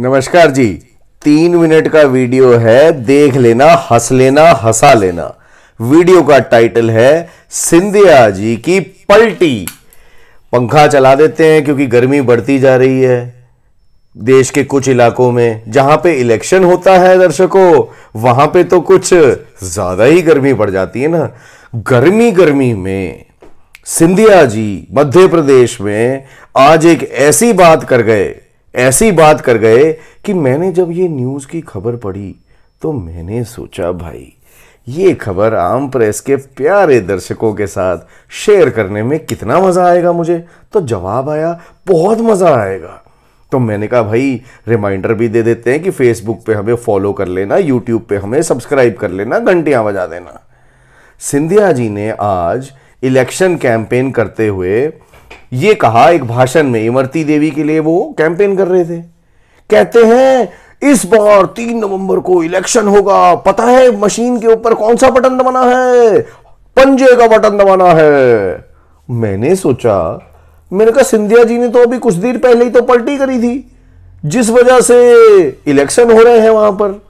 नमस्कार जी तीन मिनट का वीडियो है देख लेना हंस लेना हंसा लेना वीडियो का टाइटल है सिंधिया जी की पलटी पंखा चला देते हैं क्योंकि गर्मी बढ़ती जा रही है देश के कुछ इलाकों में जहां पे इलेक्शन होता है दर्शकों वहां पे तो कुछ ज्यादा ही गर्मी बढ़ जाती है ना गर्मी गर्मी में सिंधिया जी मध्य प्रदेश में आज एक ऐसी बात कर गए ऐसी बात कर गए कि मैंने जब ये न्यूज़ की खबर पढ़ी तो मैंने सोचा भाई ये खबर आम प्रेस के प्यारे दर्शकों के साथ शेयर करने में कितना मज़ा आएगा मुझे तो जवाब आया बहुत मज़ा आएगा तो मैंने कहा भाई रिमाइंडर भी दे देते हैं कि फेसबुक पे हमें फॉलो कर लेना यूट्यूब पे हमें सब्सक्राइब कर लेना घंटियां बजा देना सिंधिया जी ने आज इलेक्शन कैंपेन करते हुए ये कहा एक भाषण में इमरती देवी के लिए वो कैंपेन कर रहे थे कहते हैं इस बार तीन नवंबर को इलेक्शन होगा पता है मशीन के ऊपर कौन सा बटन दबाना है पंजे का बटन दबाना है मैंने सोचा मैंने कहा सिंधिया जी ने तो अभी कुछ देर पहले ही तो पलटी करी थी जिस वजह से इलेक्शन हो रहे हैं वहां पर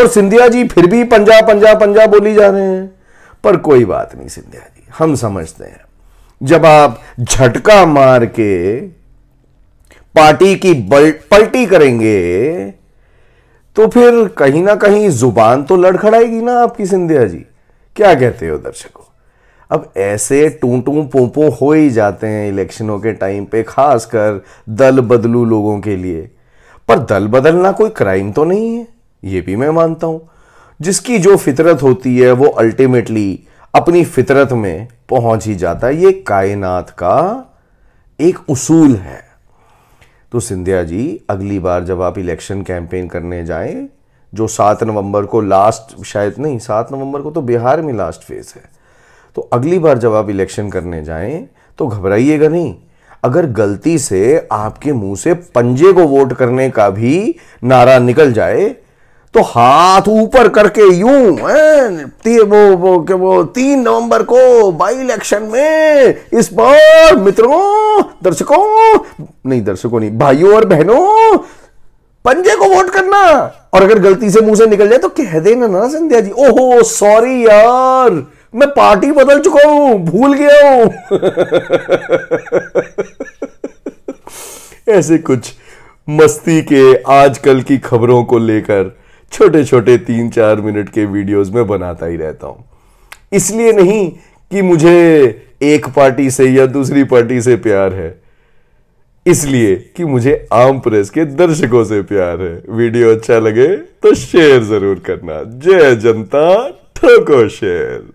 और सिंधिया जी फिर भी पंजा पंजा पंजा बोली जा रहे हैं पर कोई बात नहीं सिंधिया जी हम समझते हैं जब आप झटका मार के पार्टी की पलटी करेंगे तो फिर कहीं ना कहीं जुबान तो लड़खड़ाएगी ना आपकी सिंधिया जी क्या कहते हो दर्शकों अब ऐसे टू टू पोपो हो ही जाते हैं इलेक्शनों के टाइम पे खासकर दल बदलू लोगों के लिए पर दल बदलना कोई क्राइम तो नहीं है ये भी मैं मानता हूं जिसकी जो फितरत होती है वो अल्टीमेटली अपनी फितरत में पहुंच ही जाता है ये कायनात का एक उसूल है तो सिंधिया जी अगली बार जब आप इलेक्शन कैंपेन करने जाएं जो सात नवंबर को लास्ट शायद नहीं सात नवंबर को तो बिहार में लास्ट फेज है तो अगली बार जब आप इलेक्शन करने जाएं तो घबराइएगा नहीं अगर गलती से आपके मुंह से पंजे को वोट करने का भी नारा निकल जाए तो हाथ ऊपर करके यूं है वो वो के वो तीन नवंबर को बाई इलेक्शन में इस बार मित्रों दर्शकों नहीं दर्शकों नहीं भाइयों और बहनों पंजे को वोट करना और अगर गलती से मुंह से निकल जाए तो कह देना ना संध्या जी ओहो सॉरी यार मैं पार्टी बदल चुका हूं भूल गया हूं ऐसे कुछ मस्ती के आजकल की खबरों को लेकर छोटे छोटे तीन चार मिनट के वीडियोस में बनाता ही रहता हूं इसलिए नहीं कि मुझे एक पार्टी से या दूसरी पार्टी से प्यार है इसलिए कि मुझे आम प्रेस के दर्शकों से प्यार है वीडियो अच्छा लगे तो शेयर जरूर करना जय जनता ठोको शेयर